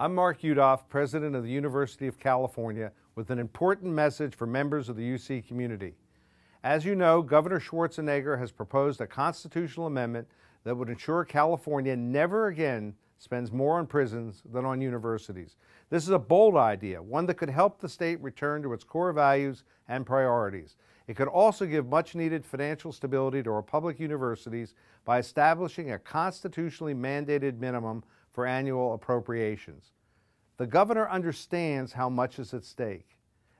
I'm Mark Udoff, president of the University of California, with an important message for members of the UC community. As you know, Governor Schwarzenegger has proposed a constitutional amendment that would ensure California never again spends more on prisons than on universities. This is a bold idea, one that could help the state return to its core values and priorities. It could also give much needed financial stability to our public universities by establishing a constitutionally mandated minimum for annual appropriations. The governor understands how much is at stake.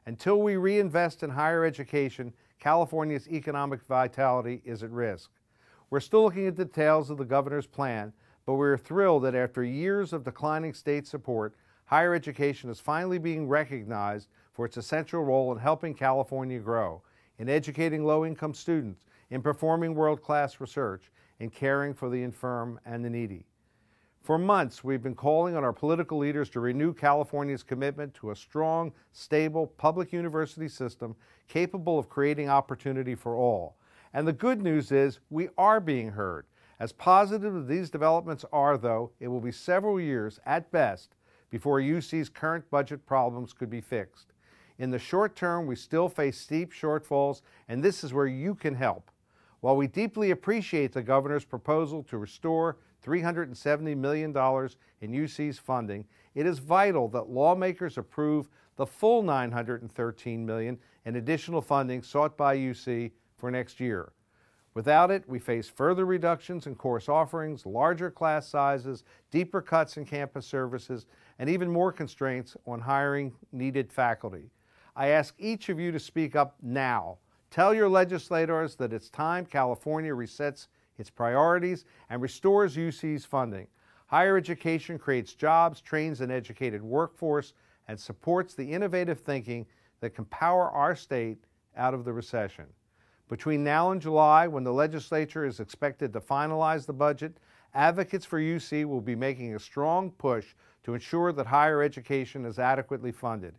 Until we reinvest in higher education, California's economic vitality is at risk. We're still looking at the details of the governor's plan, but we are thrilled that after years of declining state support, higher education is finally being recognized for its essential role in helping California grow, in educating low income students, in performing world class research, in caring for the infirm and the needy. For months, we've been calling on our political leaders to renew California's commitment to a strong, stable public university system capable of creating opportunity for all. And the good news is we are being heard. As positive as these developments are, though, it will be several years, at best, before UC's current budget problems could be fixed. In the short term, we still face steep shortfalls, and this is where you can help. While we deeply appreciate the governor's proposal to restore $370 million in UC's funding, it is vital that lawmakers approve the full $913 million in additional funding sought by UC for next year. Without it, we face further reductions in course offerings, larger class sizes, deeper cuts in campus services, and even more constraints on hiring needed faculty. I ask each of you to speak up now. Tell your legislators that it's time California resets its priorities, and restores UC's funding. Higher education creates jobs, trains an educated workforce, and supports the innovative thinking that can power our state out of the recession. Between now and July, when the legislature is expected to finalize the budget, advocates for UC will be making a strong push to ensure that higher education is adequately funded.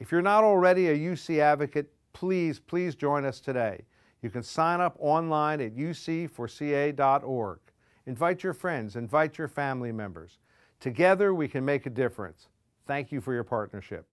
If you're not already a UC advocate, please, please join us today. You can sign up online at uc4ca.org. Invite your friends, invite your family members. Together we can make a difference. Thank you for your partnership.